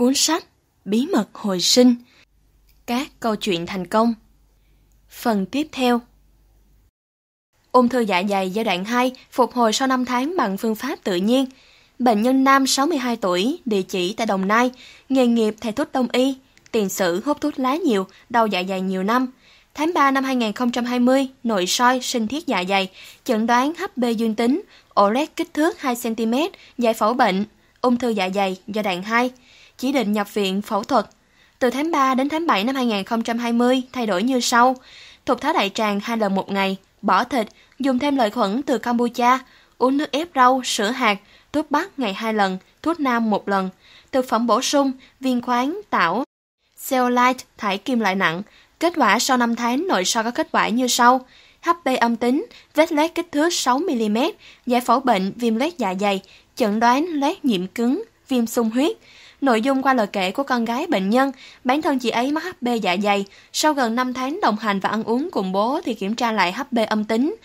cuốn sách Bí mật hồi sinh, các câu chuyện thành công. Phần tiếp theo Ung thư dạ dày giai đoạn 2 phục hồi sau 5 tháng bằng phương pháp tự nhiên. Bệnh nhân nam 62 tuổi, địa chỉ tại Đồng Nai, nghề nghiệp thầy thuốc đông y, tiền sử hút thuốc lá nhiều, đau dạ dày nhiều năm. Tháng 3 năm 2020, nội soi sinh thiết dạ dày, chẩn đoán HB dương tính, ổ lét kích thước 2cm, giải phẫu bệnh, ung thư dạ dày giai đoạn 2 chỉ định nhập viện phẫu thuật. Từ tháng 3 đến tháng 7 năm 2020 thay đổi như sau. Thục tháo đại tràng hai lần một ngày, bỏ thịt, dùng thêm lợi khuẩn từ Campuchia, uống nước ép rau, sữa hạt, thuốc bắc ngày hai lần, thuốc nam một lần, thực phẩm bổ sung, viên khoáng, tảo, cellulite, thải kim loại nặng. Kết quả sau 5 tháng nội soi có kết quả như sau. HP âm tính, vết loét kích thước 6mm, giải phẫu bệnh viêm loét dạ dày, chẩn đoán loét nhiễm cứng, viêm sung huyết, nội dung qua lời kể của con gái bệnh nhân, bản thân chị ấy mắc HB dạ dày, sau gần 5 tháng đồng hành và ăn uống cùng bố thì kiểm tra lại HB âm tính.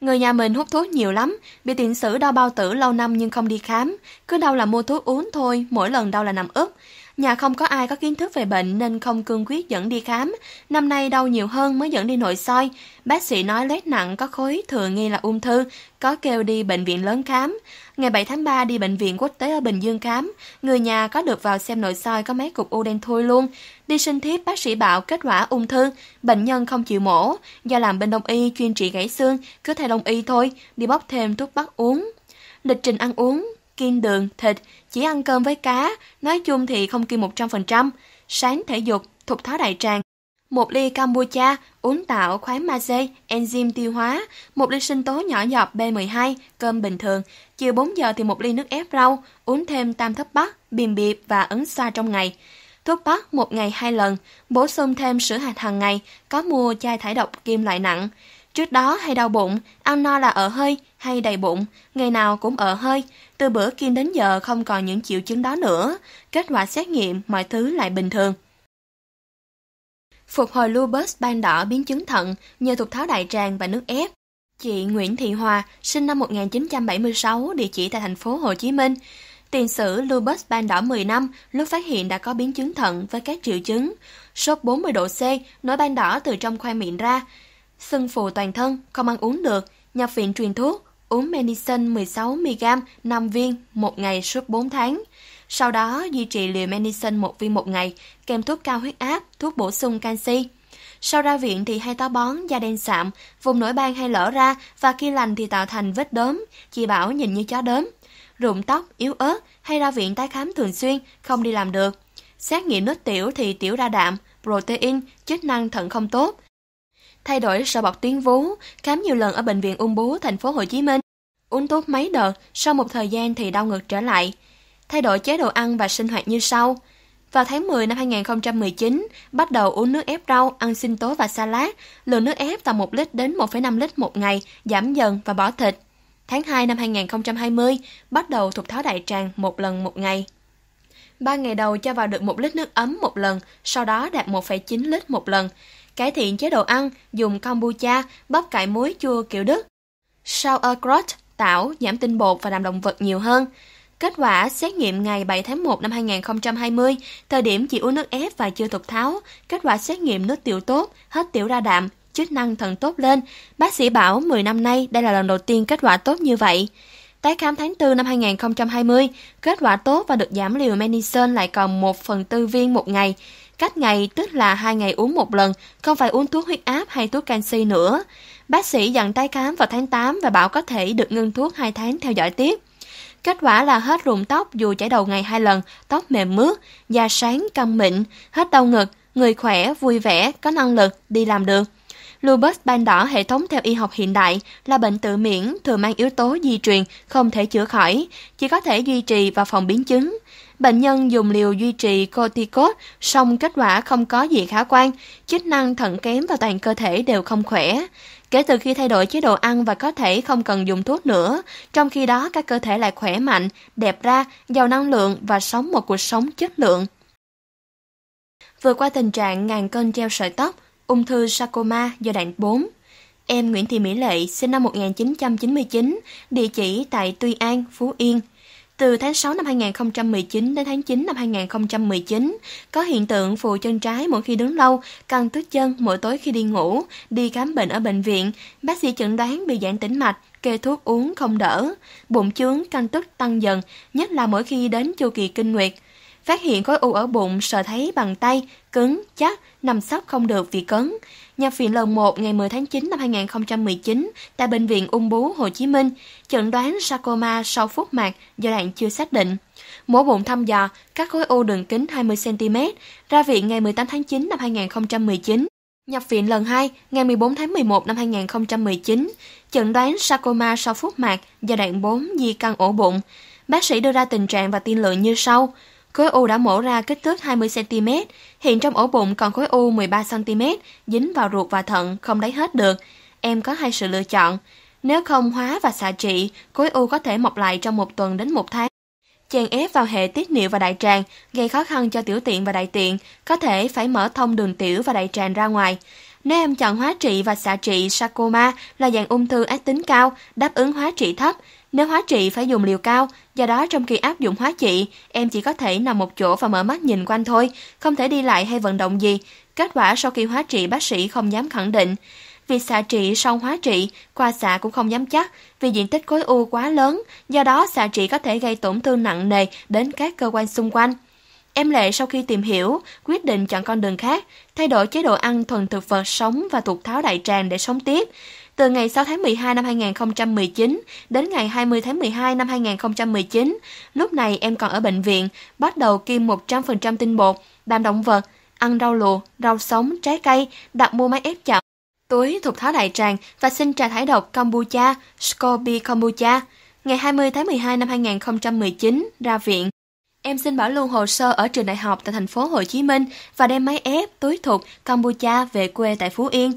Người nhà mình hút thuốc nhiều lắm, bị tiện sử đau bao tử lâu năm nhưng không đi khám, cứ đau là mua thuốc uống thôi, mỗi lần đau là nằm úp. Nhà không có ai có kiến thức về bệnh nên không cương quyết dẫn đi khám. Năm nay đau nhiều hơn mới dẫn đi nội soi. Bác sĩ nói lết nặng có khối thừa nghi là ung thư, có kêu đi bệnh viện lớn khám. Ngày 7 tháng 3 đi bệnh viện quốc tế ở Bình Dương khám, người nhà có được vào xem nội soi có mấy cục u đen thôi luôn. Đi sinh thiết bác sĩ bảo kết quả ung thư, bệnh nhân không chịu mổ, do làm bên đông y chuyên trị gãy xương, cứ theo đông y thôi, đi bóc thêm thuốc bắc uống. Lịch trình ăn uống, kiêng đường, thịt, chỉ ăn cơm với cá, nói chung thì không kiêng 100%, sáng thể dục, thục tháo đại tràng, một ly kombucha, uống tạo khoái maze, enzyme tiêu hóa, một ly sinh tố nhỏ giọt B12, cơm bình thường. Chiều 4 giờ thì một ly nước ép rau, uống thêm tam thất bắc, bìm biệp và ấn xoa trong ngày. Thuốc bắc một ngày hai lần, bổ sung thêm sữa hạt hàng ngày, có mua chai thải độc kim loại nặng. Trước đó hay đau bụng, ăn no là ở hơi hay đầy bụng, ngày nào cũng ở hơi. Từ bữa kim đến giờ không còn những triệu chứng đó nữa. Kết quả xét nghiệm mọi thứ lại bình thường phục hồi lupus ban đỏ biến chứng thận nhờ thục tháo đại tràng và nước ép. Chị Nguyễn Thị Hòa, sinh năm 1976, địa chỉ tại thành phố Hồ Chí Minh. Tiền sử lupus ban đỏ 10 năm, lúc phát hiện đã có biến chứng thận với các triệu chứng: sốt 40 độ C, nổi ban đỏ từ trong khoang miệng ra, sưng phù toàn thân, không ăn uống được, nhập viện truyền thuốc, uống Medicine 16 mg 5 viên một ngày suốt 4 tháng sau đó duy trì liều Menison một viên một ngày, kèm thuốc cao huyết áp, thuốc bổ sung canxi. Sau ra viện thì hay táo bón, da đen sạm, vùng nổi ban hay lở ra và khi lành thì tạo thành vết đốm, chị Bảo nhìn như chó đốm. Rụng tóc, yếu ớt, hay ra viện tái khám thường xuyên, không đi làm được. Xét nghiệm nước tiểu thì tiểu ra đạm, protein, chức năng thận không tốt. Thay đổi sọ bọc tuyến vú, khám nhiều lần ở bệnh viện ung bướu thành phố Hồ Chí Minh. Uống tốt mấy đợt, sau một thời gian thì đau ngực trở lại thay đổi chế độ ăn và sinh hoạt như sau. Vào tháng 10 năm 2019, bắt đầu uống nước ép rau, ăn sinh tố và salad, lượng nước ép từ 1 lít đến 1,5 lít một ngày, giảm dần và bỏ thịt. Tháng 2 năm 2020, bắt đầu thục tháo đại tràng một lần một ngày. Ba ngày đầu cho vào được 1 lít nước ấm một lần, sau đó đạt 1,9 lít một lần. Cải thiện chế độ ăn, dùng kombucha, bắp cải muối chua kiểu Đức. Sauerkraut, tạo giảm tinh bột và đạm động vật nhiều hơn. Kết quả xét nghiệm ngày 7 tháng 1 năm 2020, thời điểm chỉ uống nước ép và chưa thục tháo, kết quả xét nghiệm nước tiểu tốt, hết tiểu ra đạm, chức năng thận tốt lên. Bác sĩ bảo 10 năm nay đây là lần đầu tiên kết quả tốt như vậy. Tái khám tháng 4 năm 2020, kết quả tốt và được giảm liều Menison lại còn 1 phần tư viên một ngày. Cách ngày tức là hai ngày uống một lần, không phải uống thuốc huyết áp hay thuốc canxi nữa. Bác sĩ dặn tái khám vào tháng 8 và bảo có thể được ngưng thuốc 2 tháng theo dõi tiếp. Kết quả là hết rụng tóc dù chảy đầu ngày hai lần, tóc mềm mướt, da sáng căng mịn, hết đau ngực, người khỏe, vui vẻ, có năng lực, đi làm được. Lupus ban đỏ hệ thống theo y học hiện đại là bệnh tự miễn thường mang yếu tố di truyền không thể chữa khỏi, chỉ có thể duy trì và phòng biến chứng. Bệnh nhân dùng liều duy trì corticoid, song kết quả không có gì khả quan, chức năng thận kém và toàn cơ thể đều không khỏe. Kể từ khi thay đổi chế độ ăn và có thể không cần dùng thuốc nữa, trong khi đó các cơ thể lại khỏe mạnh, đẹp ra, giàu năng lượng và sống một cuộc sống chất lượng. vừa qua tình trạng ngàn cân treo sợi tóc, ung thư sarcoma giai đoạn 4. Em Nguyễn Thị Mỹ Lệ, sinh năm 1999, địa chỉ tại Tuy An, Phú Yên, từ tháng 6 năm 2019 đến tháng 9 năm 2019, có hiện tượng phù chân trái mỗi khi đứng lâu, căng tức chân mỗi tối khi đi ngủ, đi khám bệnh ở bệnh viện, bác sĩ chẩn đoán bị giãn tĩnh mạch, kê thuốc uống không đỡ, bụng chướng căng tức tăng dần, nhất là mỗi khi đến chu kỳ kinh nguyệt. Phát hiện khối u ở bụng sờ thấy bằng tay, cứng, chắc, nằm sắp không được vì cứng nhập viện lần 1 ngày 10 tháng 9 năm 2019 tại Bệnh viện Ung Bú, Hồ Chí Minh, chẩn đoán sarcoma sau phút mạc do đoạn chưa xác định. Mổ bụng thăm dò, các khối u đường kính 20cm, ra viện ngày 18 tháng 9 năm 2019. Nhập viện lần 2 ngày 14 tháng 11 năm 2019, chẩn đoán sarcoma sau phút mạc giai đoạn 4 di căn ổ bụng. Bác sĩ đưa ra tình trạng và tiên lượng như sau – Khối u đã mổ ra kích thước 20cm, hiện trong ổ bụng còn khối u 13cm, dính vào ruột và thận, không lấy hết được. Em có hai sự lựa chọn. Nếu không hóa và xạ trị, khối u có thể mọc lại trong một tuần đến một tháng. Chèn ép vào hệ tiết niệu và đại tràng, gây khó khăn cho tiểu tiện và đại tiện, có thể phải mở thông đường tiểu và đại tràng ra ngoài. Nếu em chọn hóa trị và xạ trị sarcoma là dạng ung thư ác tính cao, đáp ứng hóa trị thấp, nếu hóa trị phải dùng liều cao, do đó trong khi áp dụng hóa trị, em chỉ có thể nằm một chỗ và mở mắt nhìn quanh thôi, không thể đi lại hay vận động gì. Kết quả sau khi hóa trị bác sĩ không dám khẳng định. Vì xạ trị sau hóa trị, qua xạ cũng không dám chắc vì diện tích khối u quá lớn, do đó xạ trị có thể gây tổn thương nặng nề đến các cơ quan xung quanh. Em Lệ sau khi tìm hiểu, quyết định chọn con đường khác, thay đổi chế độ ăn thuần thực vật sống và thuộc tháo đại tràng để sống tiếp. Từ ngày 6 tháng 12 năm 2019 đến ngày 20 tháng 12 năm 2019, lúc này em còn ở bệnh viện, bắt đầu kiêm 100% tinh bột, đạm động vật, ăn rau luộc, rau sống, trái cây, đặt mua máy ép chậm, túi thuộc tháo đại tràng và xin trà thải độc kombucha, scoby kombucha. Ngày 20 tháng 12 năm 2019 ra viện. Em xin bảo lưu hồ sơ ở trường đại học tại thành phố Hồ Chí Minh và đem máy ép, túi thuộc, kombucha về quê tại Phú Yên.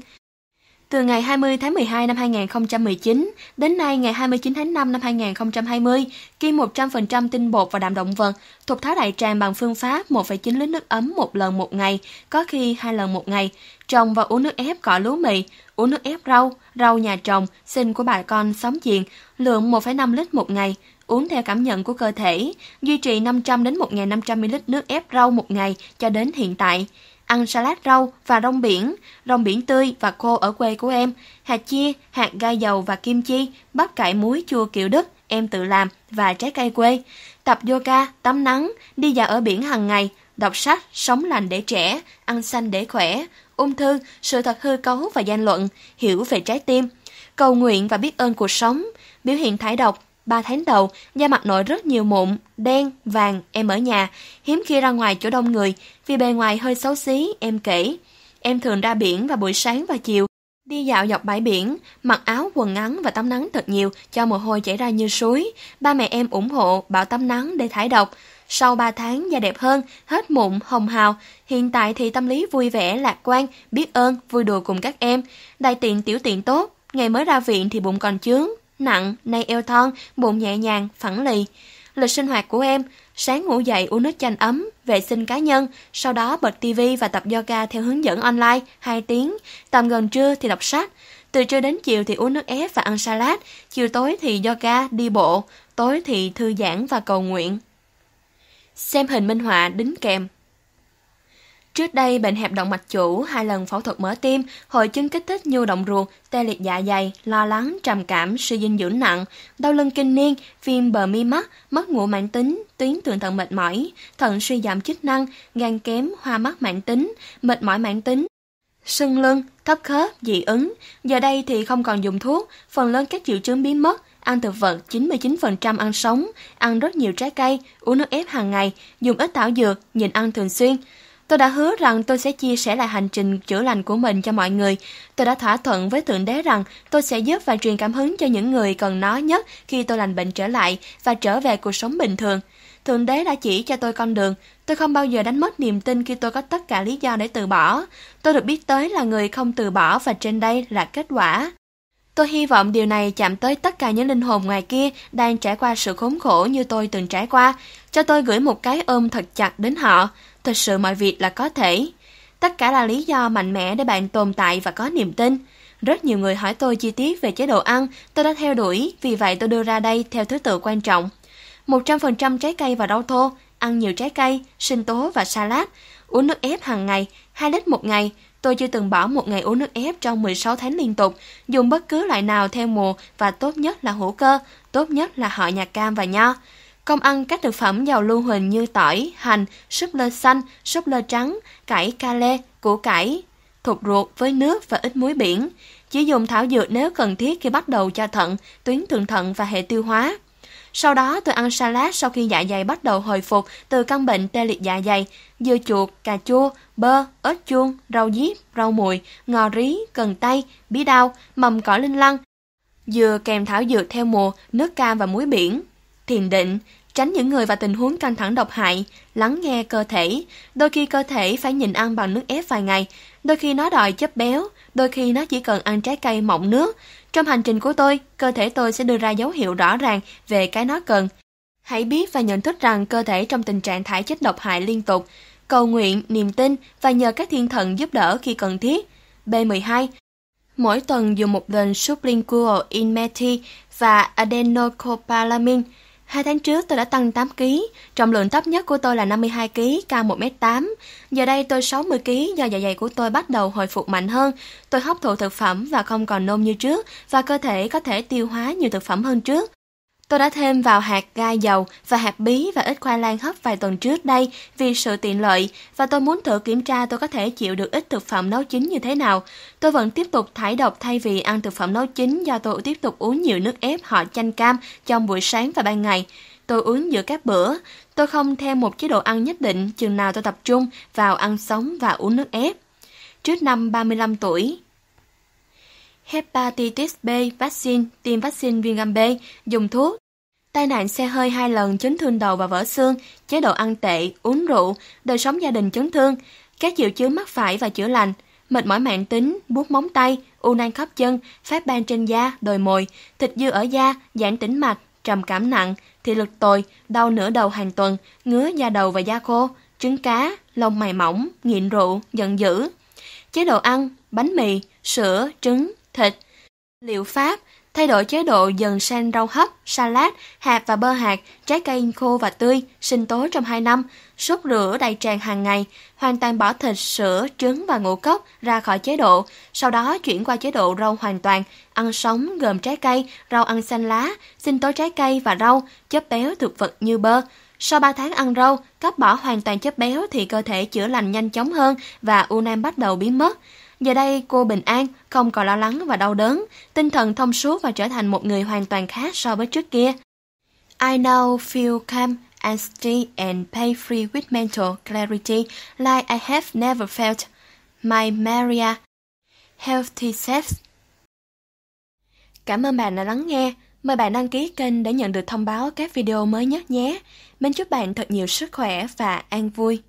Từ ngày 20 tháng 12 năm 2019 đến nay ngày 29 tháng 5 năm 2020, kiêng 100% tinh bột và đạm động vật thuộc tháo đại tràng bằng phương pháp 1,9 lít nước ấm một lần một ngày, có khi hai lần một ngày, trồng và uống nước ép cỏ lúa mì, uống nước ép rau, rau nhà trồng, sinh của bà con xóm chiền, lượng 1,5 lít một ngày, Uống theo cảm nhận của cơ thể, duy trì 500 đến 1.500 ml nước ép rau một ngày cho đến hiện tại. Ăn salad rau và rong biển, rong biển tươi và khô ở quê của em, hạt chia, hạt gai dầu và kim chi, bắp cải muối chua kiểu đức, em tự làm và trái cây quê. Tập yoga, tắm nắng, đi dạo ở biển hàng ngày, đọc sách, sống lành để trẻ, ăn xanh để khỏe, ung thư, sự thật hư cấu và gian luận, hiểu về trái tim, cầu nguyện và biết ơn cuộc sống, biểu hiện thái độc, 3 tháng đầu, da mặt nổi rất nhiều mụn, đen, vàng, em ở nhà, hiếm khi ra ngoài chỗ đông người, vì bề ngoài hơi xấu xí, em kể. Em thường ra biển vào buổi sáng và chiều, đi dạo dọc bãi biển, mặc áo quần ngắn và tắm nắng thật nhiều cho mồ hôi chảy ra như suối. Ba mẹ em ủng hộ bảo tắm nắng để thải độc. Sau 3 tháng da đẹp hơn, hết mụn, hồng hào. Hiện tại thì tâm lý vui vẻ, lạc quan, biết ơn, vui đùa cùng các em. Đại tiện tiểu tiện tốt, ngày mới ra viện thì bụng còn chướng, nặng, nay eo thon, bụng nhẹ nhàng, phẳng lì. Lịch sinh hoạt của em, sáng ngủ dậy uống nước chanh ấm, vệ sinh cá nhân, sau đó bật tivi và tập yoga theo hướng dẫn online 2 tiếng, tầm gần trưa thì đọc sách, từ trưa đến chiều thì uống nước ép và ăn salad, chiều tối thì yoga, đi bộ, tối thì thư giãn và cầu nguyện. Xem hình minh họa đính kèm Trước đây, bệnh hẹp động mạch chủ, hai lần phẫu thuật mở tim, hội chứng kích thích nhu động ruột, tê liệt dạ dày, lo lắng, trầm cảm, suy dinh dưỡng nặng, đau lưng kinh niên, viêm bờ mi mắt, mất ngủ mãn tính, tuyến thượng thận mệt mỏi, thận suy giảm chức năng, gan kém, hoa mắt mãn tính, mệt mỏi mãn tính, sưng lưng, thấp khớp, dị ứng. Giờ đây thì không còn dùng thuốc, phần lớn các triệu chứng biến mất, ăn thực vật 99% ăn sống, ăn rất nhiều trái cây, uống nước ép hàng ngày, dùng ít thảo dược, nhìn ăn thường xuyên. Tôi đã hứa rằng tôi sẽ chia sẻ lại hành trình chữa lành của mình cho mọi người. Tôi đã thỏa thuận với Thượng Đế rằng tôi sẽ giúp và truyền cảm hứng cho những người cần nó nhất khi tôi lành bệnh trở lại và trở về cuộc sống bình thường. Thượng Đế đã chỉ cho tôi con đường. Tôi không bao giờ đánh mất niềm tin khi tôi có tất cả lý do để từ bỏ. Tôi được biết tới là người không từ bỏ và trên đây là kết quả. Tôi hy vọng điều này chạm tới tất cả những linh hồn ngoài kia đang trải qua sự khốn khổ như tôi từng trải qua, cho tôi gửi một cái ôm thật chặt đến họ thực sự mọi việc là có thể. Tất cả là lý do mạnh mẽ để bạn tồn tại và có niềm tin. Rất nhiều người hỏi tôi chi tiết về chế độ ăn, tôi đã theo đuổi, vì vậy tôi đưa ra đây theo thứ tự quan trọng. 100% trái cây và rau thô, ăn nhiều trái cây, sinh tố và salad, uống nước ép hàng ngày, 2 lít một ngày. Tôi chưa từng bỏ một ngày uống nước ép trong 16 tháng liên tục, dùng bất cứ loại nào theo mùa và tốt nhất là hữu cơ, tốt nhất là họ nhà cam và nho. Công ăn các thực phẩm giàu lưu huỳnh như tỏi, hành, súp lơ xanh, súp lơ trắng, cải ca lê, củ cải, thụt ruột với nước và ít muối biển. Chỉ dùng thảo dược nếu cần thiết khi bắt đầu cho thận, tuyến thượng thận và hệ tiêu hóa. Sau đó tôi ăn salad sau khi dạ dày bắt đầu hồi phục từ căn bệnh tê liệt dạ dày, dưa chuột, cà chua, bơ, ớt chuông, rau diếp, rau mùi, ngò rí, cần tây, bí đao, mầm cỏ linh lăng, dừa kèm thảo dược theo mùa, nước cam và muối biển thiền định, tránh những người và tình huống căng thẳng độc hại, lắng nghe cơ thể. Đôi khi cơ thể phải nhìn ăn bằng nước ép vài ngày, đôi khi nó đòi chất béo, đôi khi nó chỉ cần ăn trái cây mọng nước. Trong hành trình của tôi, cơ thể tôi sẽ đưa ra dấu hiệu rõ ràng về cái nó cần. Hãy biết và nhận thức rằng cơ thể trong tình trạng thải chất độc hại liên tục, cầu nguyện, niềm tin và nhờ các thiên thần giúp đỡ khi cần thiết. B12 Mỗi tuần dùng một lần sublingual in meti và adenocopalamine Hai tháng trước tôi đã tăng 8kg, trọng lượng thấp nhất của tôi là 52kg, cao 1m8. Giờ đây tôi 60kg do dạ dày của tôi bắt đầu hồi phục mạnh hơn. Tôi hấp thụ thực phẩm và không còn nôn như trước, và cơ thể có thể tiêu hóa nhiều thực phẩm hơn trước. Tôi đã thêm vào hạt gai dầu và hạt bí và ít khoai lang hấp vài tuần trước đây vì sự tiện lợi và tôi muốn thử kiểm tra tôi có thể chịu được ít thực phẩm nấu chín như thế nào. Tôi vẫn tiếp tục thải độc thay vì ăn thực phẩm nấu chín do tôi tiếp tục uống nhiều nước ép họ chanh cam trong buổi sáng và ban ngày. Tôi uống giữa các bữa, tôi không theo một chế độ ăn nhất định chừng nào tôi tập trung vào ăn sống và uống nước ép. Trước năm 35 tuổi, hepatitis B vaccine, tiêm vaccine viêm gan B, dùng thuốc, tai nạn xe hơi hai lần chấn thương đầu và vỡ xương, chế độ ăn tệ, uống rượu, đời sống gia đình chấn thương, các triệu chứng mắc phải và chữa lành, mệt mỏi mạng tính, buốt móng tay, u nang khắp chân, phát ban trên da, đồi mồi, thịt dư ở da, giãn tĩnh mạch, trầm cảm nặng, thị lực tồi, đau nửa đầu hàng tuần, ngứa da đầu và da khô, trứng cá, lông mày mỏng, nghiện rượu, giận dữ. Chế độ ăn, bánh mì, sữa, trứng, thịt. Liệu pháp thay đổi chế độ dần sang rau hấp, salad, hạt và bơ hạt, trái cây khô và tươi, sinh tố trong 2 năm, sốt rửa đầy tràn hàng ngày, hoàn toàn bỏ thịt, sữa, trứng và ngũ cốc ra khỏi chế độ, sau đó chuyển qua chế độ rau hoàn toàn, ăn sống gồm trái cây, rau ăn xanh lá, sinh tố trái cây và rau, chất béo thực vật như bơ. Sau 3 tháng ăn rau, cắt bỏ hoàn toàn chất béo thì cơ thể chữa lành nhanh chóng hơn và u nang bắt đầu biến mất. Giờ đây cô bình an, không còn lo lắng và đau đớn, tinh thần thông suốt và trở thành một người hoàn toàn khác so với trước kia. I now feel calm, and anxiety and pain free with mental clarity like I have never felt. My Maria, Healthy Sex. Cảm ơn bạn đã lắng nghe. Mời bạn đăng ký kênh để nhận được thông báo các video mới nhất nhé. Mình chúc bạn thật nhiều sức khỏe và an vui.